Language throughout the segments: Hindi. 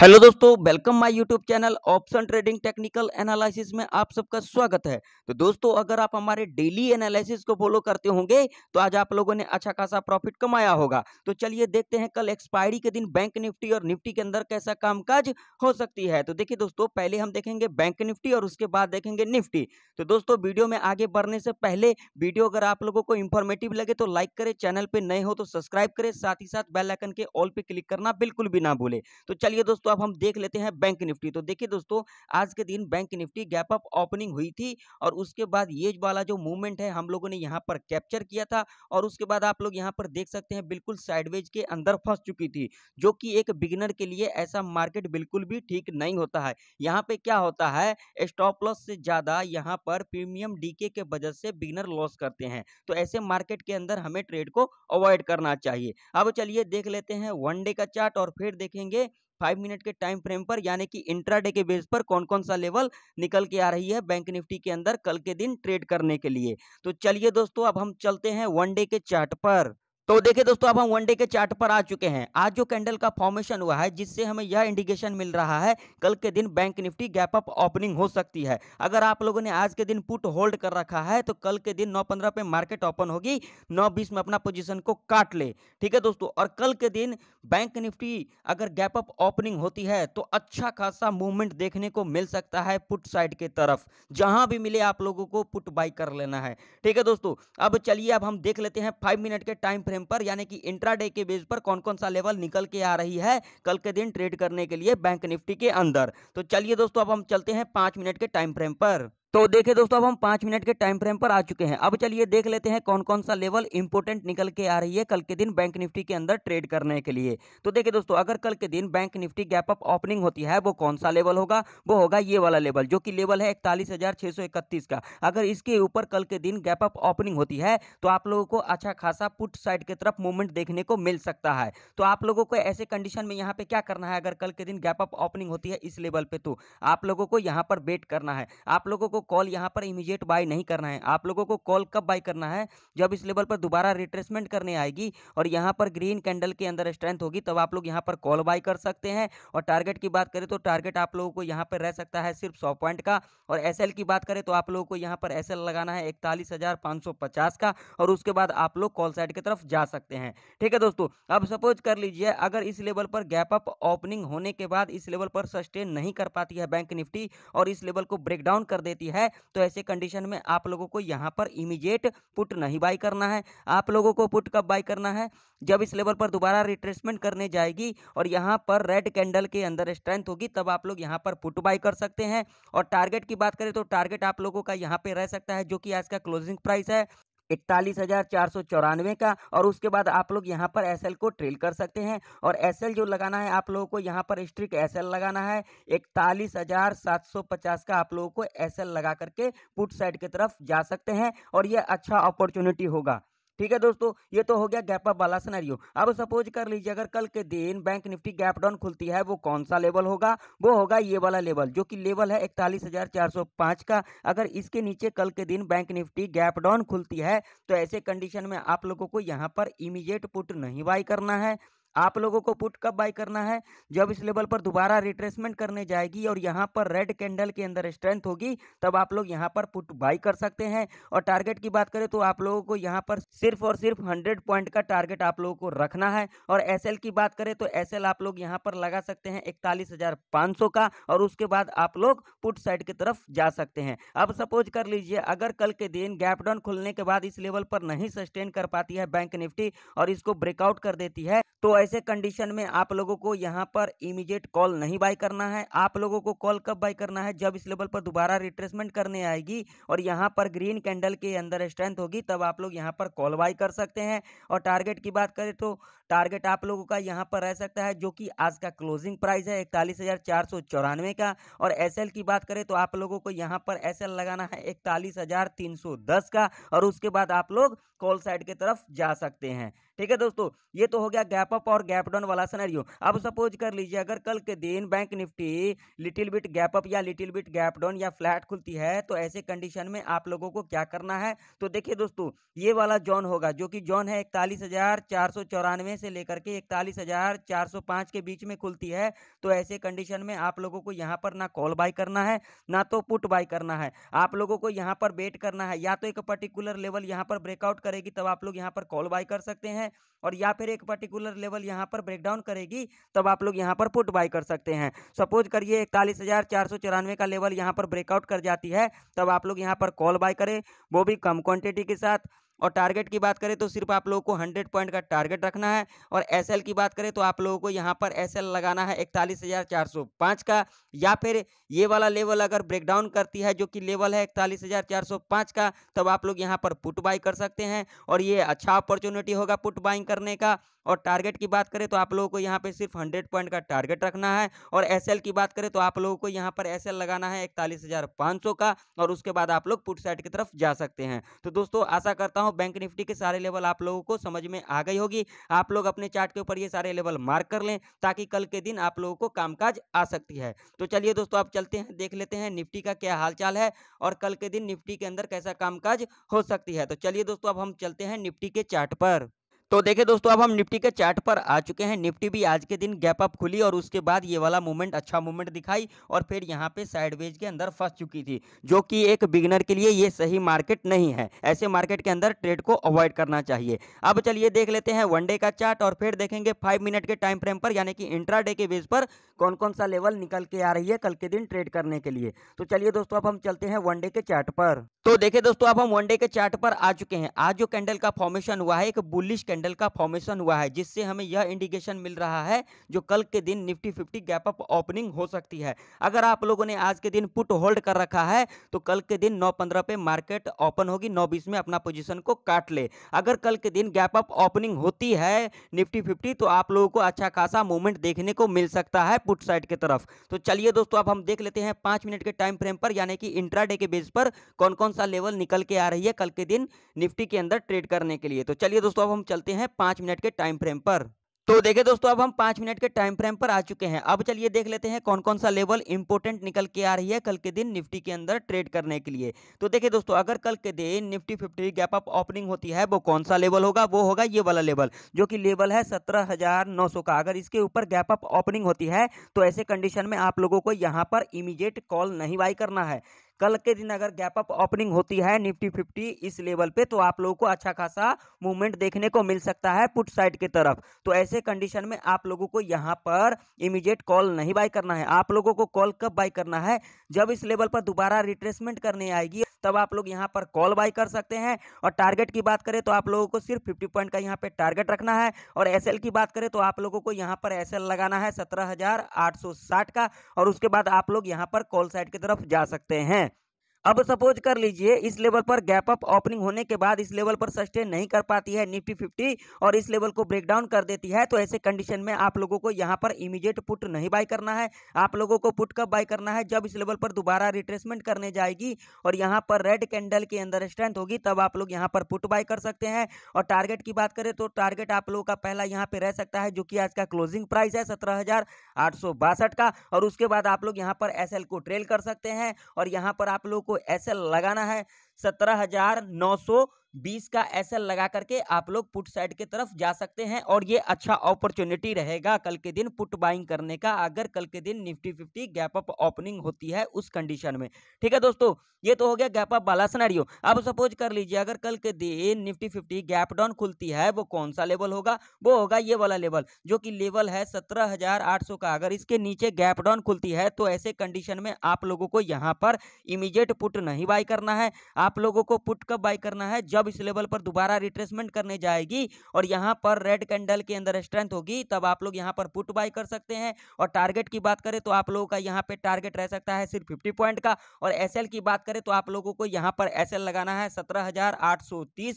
हेलो दोस्तों welcome my YouTube channel option trading technical analysis में आप सबका स्वागत है तो दोस्तों अगर आप हमारे डेली एनालिसिस को फॉलो करते होंगे तो आज आप लोगों ने अच्छा खासा प्रॉफिट कमाया होगा तो चलिए देखते हैं कल एक्सपायरी के दिन बैंक निफ्टी और निफ्टी के अंदर कैसा कामकाज हो सकती है तो देखिये दोस्तों पहले हम देखेंगे बैंक निफ्टी और उसके बाद देखेंगे निफ्टी तो दोस्तों वीडियो में आगे बढ़ने से पहले वीडियो अगर आप लोगों को इन्फॉर्मेटिव लगे तो लाइक करें चैनल पर नए हो तो सब्सक्राइब करें साथ ही साथ बेलाइकन के ऑल पे क्लिक करना बिल्कुल भी ना भूले तो चलिए दोस्तों दोस्तों अब हम देख लेते हैं बैंक निफ्टी तो देखिए दोस्तों आज के दिन Bank Nifty gap up opening हुई थी और उसके बाद ये वाला जो मूवमेंट है हम लोगों ने यहाँ पर कैप्चर किया था और उसके बाद आप लोग यहाँ पर देख सकते हैं बिल्कुल साइडवेज के अंदर फंस चुकी थी जो कि एक बिगिनर के लिए ऐसा मार्केट बिल्कुल भी ठीक नहीं होता है यहाँ पे क्या होता है स्टॉप लॉस से ज़्यादा यहाँ पर प्रीमियम डीके के वजह से बिगनर लॉस करते हैं तो ऐसे मार्केट के अंदर हमें ट्रेड को अवॉइड करना चाहिए अब चलिए देख लेते हैं वनडे का चार्ट और फिर देखेंगे फाइव मिनट के टाइम फ्रेम पर यानी कि इंट्राडे के बेस पर कौन कौन सा लेवल निकल के आ रही है बैंक निफ्टी के अंदर कल के दिन ट्रेड करने के लिए तो चलिए दोस्तों अब हम चलते हैं वन डे के चार्ट पर तो देखिए दोस्तों अब हम वनडे के चार्ट पर आ चुके हैं आज जो कैंडल का फॉर्मेशन हुआ है जिससे हमें यह इंडिकेशन मिल रहा है कल के दिन Bank Nifty gap up opening हो सकती है अगर आप लोगों ने आज के दिन पुट होल्ड कर रखा है तो कल के दिन 9:15 पे मार्केट ओपन होगी 9:20 में अपना पोजीशन को काट ले ठीक है दोस्तों और कल के दिन बैंक निफ्टी अगर गैप अप ओपनिंग होती है तो अच्छा खासा मूवमेंट देखने को मिल सकता है पुट साइड के तरफ जहां भी मिले आप लोगों को पुट बाई कर लेना है ठीक है दोस्तों अब चलिए अब हम देख लेते हैं फाइव मिनट के टाइम फ्रेम फ्रेम पर यानी कि इंट्राडे के बेस पर कौन कौन सा लेवल निकल के आ रही है कल के दिन ट्रेड करने के लिए बैंक निफ्टी के अंदर तो चलिए दोस्तों अब हम चलते हैं पाँच मिनट के टाइम फ्रेम पर तो देखिए दोस्तों अब हम पांच मिनट के टाइम फ्रेम पर आ चुके हैं अब चलिए देख लेते हैं कौन कौन सा लेवल इंपोर्टेंट निकल के आ रही है कल के दिन बैंक निफ्टी के अंदर ट्रेड करने के लिए तो देखिए दोस्तों अगर कल के दिन Bank Nifty gap up opening होती है वो कौन सा लेवल होगा वो होगा ये वाला लेवल जो कि लेवल है इकतालीस का अगर इसके ऊपर कल के दिन गैप अप ओपनिंग होती है तो आप लोगों को अच्छा खासा पुट साइड की तरफ मूवमेंट देखने को मिल सकता है तो आप लोगों को ऐसे कंडीशन में यहाँ पे क्या करना है अगर कल के दिन गैप अप ओपनिंग होती है इस लेवल पे तो आप लोगों को यहाँ पर वेट करना है आप लोगों को कॉल यहाँ पर इमीजिएट बाय नहीं करना है आप लोगों को कॉल कब बाय करना है जब इस लेवल पर दोबारा रिट्रेसमेंट करने आएगी और यहाँ पर ग्रीन कैंडल के अंदर स्ट्रेंथ होगी तब आप लोग यहाँ पर कॉल बाय कर सकते हैं और टारगेट की बात करें तो टारगेट आप लोगों को यहाँ पर रह सकता है सिर्फ सौ पॉइंट का और एस की बात करें तो आप लोगों को यहाँ पर एस लगाना है इकतालीस का और उसके बाद आप लोग कॉल साइड की तरफ जा सकते हैं ठीक है दोस्तों अब सपोज कर लीजिए अगर इस लेवल पर गैप अप ओपनिंग होने के बाद इस लेवल पर सस्टेन नहीं कर पाती है बैंक निफ्टी और इस लेवल को ब्रेकडाउन कर देती है होती है तो ऐसे कंडीशन में आप लोगों को यहाँ पर इमीजिएट पुट नहीं बाई करना है आप लोगों को पुट कब बाई करना है जब इस लेवल पर दोबारा रिट्रेसमेंट करने जाएगी और यहाँ पर रेड कैंडल के अंदर स्ट्रेंथ होगी तब आप लोग यहाँ पर पुट बाई कर सकते हैं और टारगेट की बात करें तो टारगेट आप लोगों का यहाँ पे रह सकता है जो कि आज का क्लोजिंग प्राइस है इकतालीस हज़ार चार सौ चौरानवे का और उसके बाद आप लोग यहाँ पर एस को ट्रेल कर सकते हैं और एस जो लगाना है आप लोगों को यहाँ पर स्ट्रिक एस लगाना है इकतालीस हज़ार सात सौ पचास का आप लोगों को एस लगा करके पुट साइड की तरफ जा सकते हैं और यह अच्छा अपॉर्चुनिटी होगा ठीक है दोस्तों ये तो हो गया गैप अप वाला सिनेरियो अब सपोज कर लीजिए अगर कल के दिन बैंक निफ्टी गैप डाउन खुलती है वो कौन सा लेवल होगा वो होगा ये वाला लेवल जो कि लेवल है इकतालीस का अगर इसके नीचे कल के दिन बैंक निफ्टी गैप डाउन खुलती है तो ऐसे कंडीशन में आप लोगों को यहाँ पर इमीजिएट पुट नहीं बाई करना है आप लोगों को पुट कब बाई करना है जब इस लेवल पर दोबारा रिट्रेसमेंट करने जाएगी और यहाँ पर रेड कैंडल के अंदर स्ट्रेंथ होगी तब आप लोग यहाँ पर पुट बाई कर सकते हैं और टारगेट की बात करें तो आप लोगों को यहाँ पर सिर्फ और सिर्फ हंड्रेड पॉइंट का टारगेट आप लोगों को रखना है और एस की बात करें तो एस आप लोग यहाँ पर लगा सकते हैं इकतालीस का और उसके बाद आप लोग पुट साइड की तरफ जा सकते हैं अब सपोज कर लीजिए अगर कल के दिन गैप डाउन खुलने के बाद इस लेवल पर नहीं सस्टेन कर पाती है बैंक निफ्टी और इसको ब्रेकआउट कर देती है तो ऐसे कंडीशन में आप लोगों को यहाँ पर इमीडिएट कॉल नहीं बाय करना है आप लोगों को कॉल कब बाय करना है जब इस लेवल पर दोबारा रिट्रेसमेंट करने आएगी और यहाँ पर ग्रीन कैंडल के अंदर स्ट्रेंथ होगी तब आप लोग यहाँ पर कॉल बाय कर सकते हैं और टारगेट की बात करें तो टारगेट आप लोगों का यहाँ पर रह सकता है जो कि आज का क्लोजिंग प्राइस है इकतालीस हज़ार चार सौ चौरानवे का और एस की बात करें तो आप लोगों को यहाँ पर एस लगाना है इकतालीस हज़ार तीन सौ दस का और उसके बाद आप लोग कॉल साइड की तरफ जा सकते हैं ठीक है दोस्तों ये तो हो गया गैप अप और गैप डाउन वाला सनेरियो अब सपोज कर लीजिए अगर कल के दिन Bank Nifty little bit gap up या लिटिल बिट गैप डाउन या फ्लैट खुलती है तो ऐसे कंडीशन में आप लोगों को क्या करना है तो देखिए दोस्तों ये वाला जोन होगा जो कि जोन है इकतालीस से लेकर के इकतालीस के बीच में खुलती है तो ऐसे कंडीशन में आप लोगों को यहाँ पर ना कॉल बाई करना है ना तो पुट बाई करना है आप लोगों को यहाँ पर वेट करना है या तो एक पर्टिकुलर लेवल यहाँ पर ब्रेकआउट करेगी तब आप लोग यहाँ पर कॉल बाई कर सकते हैं है और या फिर एक पर्टिकुलर लेवल यहाँ पर ब्रेकडाउन करेगी तब आप लोग यहाँ पर पुट बाई कर सकते हैं सपोज करिए इकतालीस हज़ार चार सौ चौरानवे का लेवल यहाँ पर ब्रेकआउट कर जाती है तब आप लोग यहाँ पर कॉल बाय करें वो भी कम क्वांटिटी के साथ और टारगेट की बात करें तो सिर्फ आप लोगों को हंड्रेड पॉइंट का टारगेट रखना है और एस की बात करें तो आप लोगों को यहाँ पर एस लगाना है इकतालीस का या फिर ये वाला लेवल अगर ब्रेकडाउन करती है जो कि लेवल है इकतालीस का तब आप लोग यहाँ पर पुट बाई कर सकते हैं और ये अच्छा अपॉर्चुनिटी होगा पुट बाइंग करने का और टारगेट की बात करें तो आप लोगों को यहाँ पे सिर्फ हंड्रेड पॉइंट का टारगेट रखना है और एस की बात करें तो आप लोगों को यहाँ पर एस लगाना है इकतालीस का और उसके बाद आप लोग पुट साइड की तरफ जा सकते हैं तो दोस्तों आशा करता हूँ बैंक निफ्टी के सारे लेवल आप लोगों को समझ में आ गई होगी आप लोग अपने चार्ट के ऊपर ये सारे लेवल मार्क कर लें ताकि कल के दिन आप लोगों को कामकाज आ सकती है तो चलिए दोस्तों आप चलते हैं देख लेते हैं निफ्टी का क्या हालचाल है और कल के दिन निफ्टी के अंदर कैसा कामकाज हो सकती है तो चलिए दोस्तों अब हम चलते हैं निफ्टी के चार्ट पर तो देखिए दोस्तों अब हम निफ्टी के चार्ट पर आ चुके हैं निफ्टी भी आज के दिन गैप अप खुली और उसके बाद ये वाला मूवमेंट अच्छा मूवमेंट दिखाई और फिर यहाँ पे साइडवेज के अंदर फंस चुकी थी जो कि एक बिगनर के लिए ये सही मार्केट नहीं है ऐसे मार्केट के अंदर ट्रेड को अवॉइड करना चाहिए अब चलिए देख लेते हैं वनडे का चार्ट और फिर देखेंगे फाइव मिनट के टाइम फ्रेम पर यानी कि इंट्रा के बेस पर कौन कौन सा लेवल निकल के आ रही है कल के दिन ट्रेड करने के लिए तो चलिए दोस्तों अब हम चलते हैं वनडे के चार्ट पर तो देखिए दोस्तों अब हम वनडे के चार्ट पर आ चुके हैं आज जो कैंडल का फॉर्मेशन हुआ है एक बुलिश कैंडल का फॉर्मेशन हुआ है जिससे हमें यह इंडिकेशन मिल रहा है जो कल के दिन Nifty fifty gap up opening हो सकती है अगर आप लोगों ने आज के दिन पुट होल्ड कर रखा है तो कल के दिन नौ पंद्रह पे मार्केट ओपन होगी नौ बीस में अपना पोजिशन को काट ले अगर कल के दिन गैप अप ओपनिंग होती है निफ्टी फिफ्टी तो आप लोगों को अच्छा खासा मूवमेंट देखने को मिल सकता है पुट साइड की तरफ तो चलिए दोस्तों अब हम देख लेते हैं पांच मिनट के टाइम फ्रेम पर यानी कि इंट्राडे के बेस पर कौन कौन सा लेवल निकल के आ रही है कल के दिन निफ्टी के अंदर ट्रेड करने के लिए तो चलिए दोस्तों अब हम चलते हैं पांच मिनट के टाइम फ्रेम पर तो देखिए दोस्तों अब हम पांच मिनट के टाइम फ्रेम पर आ चुके हैं अब चलिए देख लेते हैं कौन कौन सा लेवल इंपोर्टेंट निकल के आ रही है कल के दिन निफ्टी के अंदर ट्रेड करने के लिए तो देखिए दोस्तों अगर कल के दिन Nifty fifty gap up opening होती है वो कौन सा लेवल होगा वो होगा ये वाला लेवल जो कि लेवल है सत्रह का अगर इसके ऊपर गैप अप ओपनिंग होती है तो ऐसे कंडीशन में आप लोगों को यहाँ पर इमीजिएट कॉल नहीं बाई करना है कल के दिन अगर गैप अप ओपनिंग होती है निफ्टी फिफ्टी इस लेवल पे तो आप लोगों को अच्छा खासा मूवमेंट देखने को मिल सकता है पुट साइड की तरफ तो ऐसे कंडीशन में आप लोगों को यहाँ पर इमीडिएट कॉल नहीं बाय करना है आप लोगों को कॉल कब बाय करना है जब इस लेवल पर दोबारा रिट्रेसमेंट करने आएगी तब आप लोग यहाँ पर कॉल बाय कर सकते हैं और टारगेट की बात करें तो आप लोगों को सिर्फ फिफ्टी पॉइंट का यहाँ पे टारगेट रखना है और एस की बात करें तो आप लोगों को यहाँ पर एस लगाना है सत्रह का और उसके बाद आप लोग यहाँ पर कॉल साइड की तरफ जा सकते हैं अब सपोज कर लीजिए इस लेवल पर गैप अप ओपनिंग होने के बाद इस लेवल पर सस्टेन नहीं कर पाती है निफ्टी फिफ्टी और इस लेवल को ब्रेक डाउन कर देती है तो ऐसे कंडीशन में आप लोगों को यहाँ पर इमीडिएट पुट नहीं बाई करना है आप लोगों को पुट कब बाई करना है जब इस लेवल पर दोबारा रिट्रेसमेंट करने जाएगी और यहाँ पर रेड कैंडल के अंदर स्ट्रेंथ होगी तब आप लोग यहाँ पर पुट बाय कर सकते हैं और टारगेट की बात करें तो टारगेट आप लोगों का पहला यहाँ पर रह सकता है जो कि आज का क्लोजिंग प्राइस है सत्रह का और उसके बाद आप लोग यहाँ पर एस को ट्रेल कर सकते हैं और यहाँ पर आप लोग को ऐसे लगाना है सत्रह हजार नौ सौ बीस का एसएल लगा करके आप लोग पुट साइड के तरफ जा सकते हैं और ये अच्छा अपॉर्चुनिटी रहेगा कल के दिन पुट बाइंग करने का अगर कल के दिन Nifty fifty gap up opening होती है उस कंडीशन में ठीक है दोस्तों ये तो हो गया गैप अप वाला सिनेरियो अब सपोज कर लीजिए अगर कल के दिन निफ्टी फिफ्टी गैप डाउन खुलती है वो कौन सा लेवल होगा वो होगा ये वाला लेवल जो कि लेवल है सत्रह हजार आठ सौ का अगर इसके नीचे गैप डाउन खुलती है तो ऐसे कंडीशन में आप लोगों को यहाँ पर इमीडिएट पुट नहीं बाई करना है आप लोगों को पुट कब बाई करना है जब तब इस लेवल पर दोबारा रिट्रेसमेंट करने जाएगी और यहाँ पर रेड कैंडल के अंदर स्ट्रेंथ होगी तब आप लोग यहाँ पर पुट बाई कर सकते हैं और टारगेट की बात करें तो आप लोगों का यहाँ पे टारगेट रह सकता है सिर्फ फिफ्टी पॉइंट का और एस की बात करें तो आप लोगों को यहाँ पर एस लगाना है सत्रह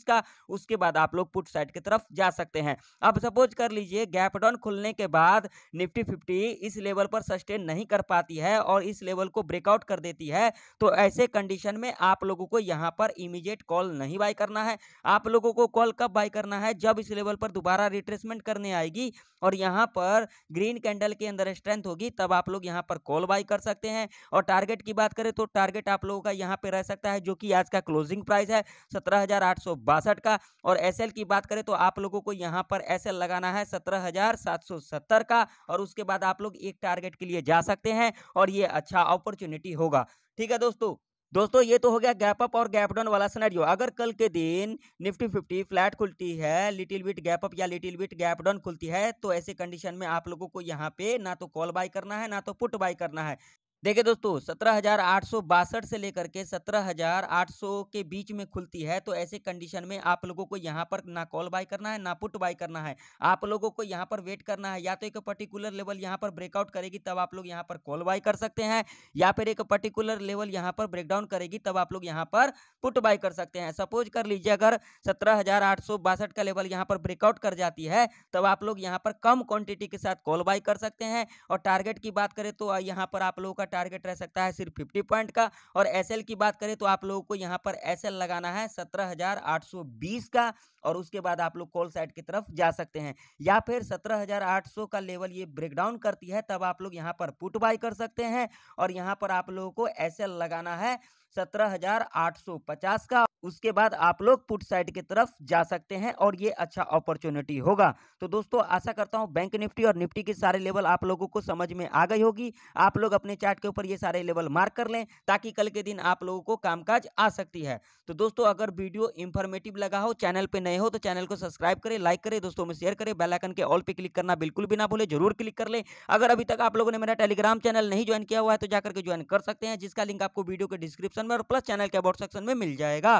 का उसके बाद आप लोग पुट साइड की तरफ जा सकते हैं अब सपोज कर लीजिए गैप डाउन खुलने के बाद निफ्टी फिफ्टी इस लेवल पर सस्टेन नहीं कर पाती है और इस लेवल को ब्रेकआउट कर देती है तो ऐसे कंडीशन में आप लोगों को यहाँ पर इमीडिएट कॉल नहीं बाय करना करना है आप लोगों को कॉल कब बाय करना है जब इस लेवल पर दोबारा रिट्रेसमेंट करने आएगी और यहाँ पर ग्रीन कैंडल के अंदर स्ट्रेंथ होगी तब आप लोग यहाँ पर कॉल बाई कर सकते हैं और टारगेट की बात करें तो टारगेट आप लोगों का यहाँ पे रह सकता है जो कि आज का क्लोजिंग प्राइस है सत्रह का और एस की बात करें तो आप लोगों को यहाँ पर एस लगाना है सत्रह का और उसके बाद आप लोग एक टारगेट के लिए जा सकते हैं और ये अच्छा अपॉर्चुनिटी होगा ठीक है दोस्तों दोस्तों ये तो हो गया गैप अप और गैप डाउन वाला सिनेरियो अगर कल के दिन निफ्टी फिफ्टी फ्लैट खुलती है लिटिल बिट गैप अप या लिटिल बिट गैप डाउन खुलती है तो ऐसे कंडीशन में आप लोगों को यहाँ पे ना तो कॉल बाय करना है ना तो पुट बाय करना है देखिए दोस्तों सत्रह से लेकर के 17,800 के बीच में खुलती है तो ऐसे कंडीशन में आप लोगों को यहाँ पर ना कॉल बाय करना है ना पुट बाय करना है आप लोगों को यहाँ पर वेट करना है या तो एक पर्टिकुलर लेवल यहाँ पर ब्रेकआउट करेगी तब आप लोग यहाँ पर कॉल बाय कर सकते हैं या फिर एक पर्टिकुलर लेवल यहाँ पर ब्रेकडाउन करेगी तब आप लोग यहाँ पर पुट बाय कर सकते हैं सपोज कर लीजिए अगर सत्रह का लेवल यहाँ पर ब्रेकआउट कर जाती है तब आप लोग यहाँ पर कम क्वान्टिटी के साथ कॉल बाय कर सकते हैं और टारगेट की बात करें तो यहाँ पर आप लोगों का टारगेट रह सकता है सिर्फ फिफ्टी पॉइंट का और एस की बात करें तो आप लोगों को यहाँ पर एस लगाना है सत्रह का और उसके बाद आप लोग कॉल साइड की तरफ जा सकते हैं या फिर 17,800 का लेवल ये ब्रेकडाउन करती है तब आप लोग यहाँ पर पुट बाई कर सकते हैं और यहाँ पर आप लोगों को एस लगाना है 17,850 का उसके बाद आप लोग पुट साइड की तरफ जा सकते हैं और ये अच्छा अपॉर्चुनिटी होगा तो दोस्तों आशा करता हूँ बैंक निफ्टी और निफ्टी के सारे लेवल आप लोगों को समझ में आ गई होगी आप लोग अपने चार्ट के ऊपर ये सारे लेवल मार्क कर लें ताकि कल के दिन आप लोगों को कामकाज आ सकती है तो दोस्तों अगर वीडियो इन्फॉर्मेटिव लगा हो चैनल पर नए हो तो चैनल को सब्सक्राइब करें लाइक करें दोस्तों में शेयर करें बेलाइकन के ऑल पर क्लिक करना बिल्कुल भी ना भूलें जरूर क्लिक कर लें अगर अभी तक आप लोगों ने मेरा टेलीग्राम चैनल नहीं ज्वाइन किया हुआ है तो जाकर के ज्वाइन कर सकते हैं जिसका लिंक आपको वीडियो के डिस्क्रिप्शन में और प्लस चैनल के अबाउट सेक्शन में मिल जाएगा